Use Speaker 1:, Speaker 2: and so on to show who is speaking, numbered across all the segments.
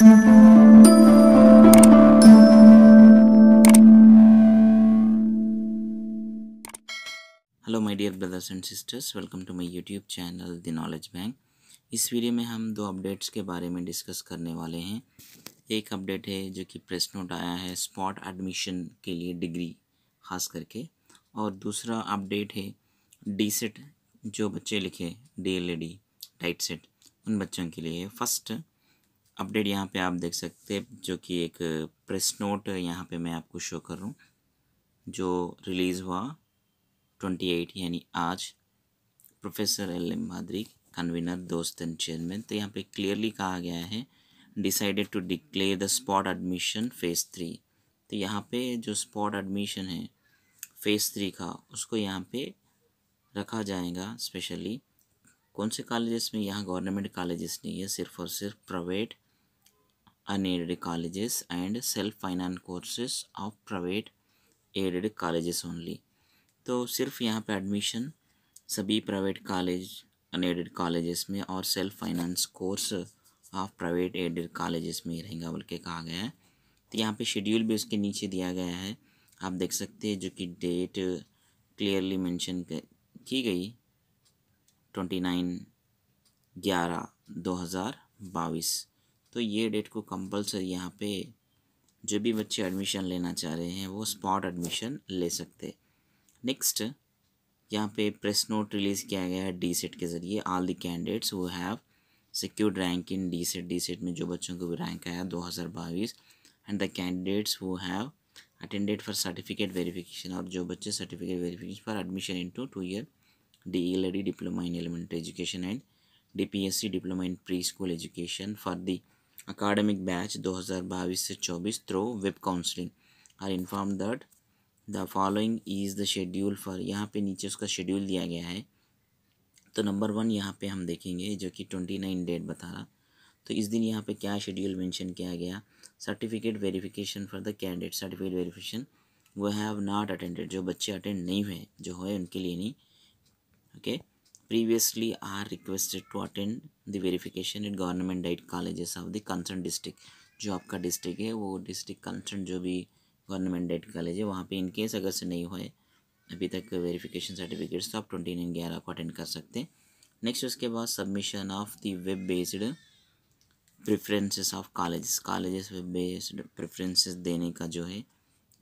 Speaker 1: Hello my dear brothers and sisters welcome to my YouTube channel the knowledge bank इस वीडियो में हम दो अपडेट्स के बारे में डिस्कस करने वाले हैं एक अपडेट है जो कि प्रेस नोट आया है स्पॉट एडमिशन के लिए डिग्री खास करके और दूसरा अपडेट है डी सेट जो बच्चे लिखे डी एल डी टाइट सेट उन बच्चों के लिए फर्स्ट अपडेट यहाँ पे आप देख सकते हैं जो कि एक प्रेस नोट यहाँ पे मैं आपको शो कर रहा हूँ जो रिलीज़ हुआ ट्वेंटी एट यानी आज professor L M Bhadri convener दोस्त एंड चेयरमैन तो यहाँ पे क्लियरली कहा गया है decided to declare the spot admission phase three तो यहाँ पे जो स्पॉट एडमिशन है फेज़ थ्री का उसको यहाँ पे रखा जाएगा स्पेशली कौन से कॉलेजेस में यहाँ गवर्नमेंट कॉलेजेस नहीं है सिर्फ और सिर्फ private unaided colleges and self finance courses of private aided college only तो सिर्फ यहाँ पे एडमिशन सभी प्राइवेट कॉलेज अनएडेड कॉलेजेस में और self finance course of private aided college में ही रहेगा बोल के कहा गया है तो यहाँ पे शेड्यूल भी उसके नीचे दिया गया है आप देख सकते हैं जो कि डेट क्लियरली मैंशन की गई ट्वेंटी नाइन ग्यारह दो हज़ार बाईस तो ये डेट को कंपलसरी यहाँ पे जो भी बच्चे एडमिशन लेना चाह रहे हैं वो स्पॉट एडमिशन ले सकते नेक्स्ट यहाँ पे प्रेस नोट रिलीज़ किया गया है डी सेट के ज़रिए all the candidates who have secured rank in D set D set में जो बच्चों को भी रैंक आया दो हज़ार बाईस and the candidates who have attended for certificate verification और जो बच्चे certificate verification for admission in two two year D L D diploma in elementary education and D P S C diploma in preschool education for the academic batch दो हज़ार बाईस से चौबीस through web counselling are informed that the following is the schedule for यहाँ पे नीचे उसका schedule दिया गया है तो नंबर वन यहाँ पे हम देखेंगे जो कि ट्वेंटी नाइन डेट बता रहा तो इस दिन यहाँ पे क्या शेड्यूल मेंशन किया गया certificate verification for the candidate certificate verification who have not attended जो बच्चे अटेंड नहीं हुए जो हुए उनके लिए नहीं okay okay? previously are requested to attend the verification at government aid colleges of the concerned district जो आपका डिस्ट्रिक्ट है वो डिस्ट्रिक्ट कंसर्न जो भी गवर्नमेंट एड कॉलेज है वहाँ पे इन केस अगर से नहीं हुए अभी तक वेरिफिकेशन सर्टिफिकेट्स तो आप ट्वेंटी नाइन ग्यारह को अटेंड कर सकते हैं नेक्स्ट उसके बाद submission of the web based preferences of college colleges web based preferences देने का जो है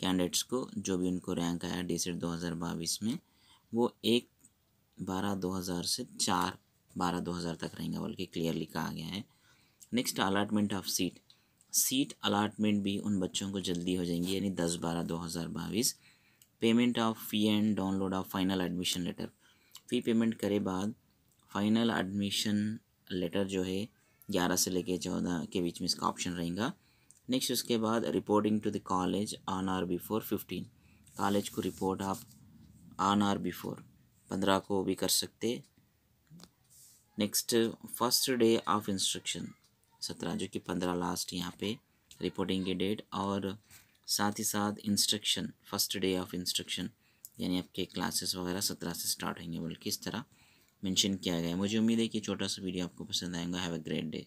Speaker 1: कैंडिडेट्स को जो भी उनको रैंक आया डी सेट e दो हज़ार बाईस में वो एक बारह दो हज़ार से चार बारह दो हज़ार तक रहेगा बल्कि क्लियरली कहा गया है next allotment of seat seat allotment भी उन बच्चों को जल्दी हो जाएंगी यानी दस बारह दो हज़ार बाईस payment of fee and download of final admission letter fee payment करे बाद फाइनल एडमिशन लेटर जो है ग्यारह से लेके चौदह के बीच में इसका ऑप्शन रहेगा नेक्स्ट उसके बाद reporting to the college on or before fifteen college को रिपोर्ट आप ऑन आर बिफोर पंद्रह को भी कर सकते next first day of instruction सत्रह जो कि पंद्रह लास्ट यहाँ पे रिपोर्टिंग की डेट और साथ ही साथ instruction first day of instruction यानी आपके क्लासेस वगैरह सत्रह से स्टार्ट होंगे बल्कि इस तरह मेंशन किया गया है मुझे उम्मीद है कि छोटा सा वीडियो आपको पसंद आएगा हैव अ ग्रेट डे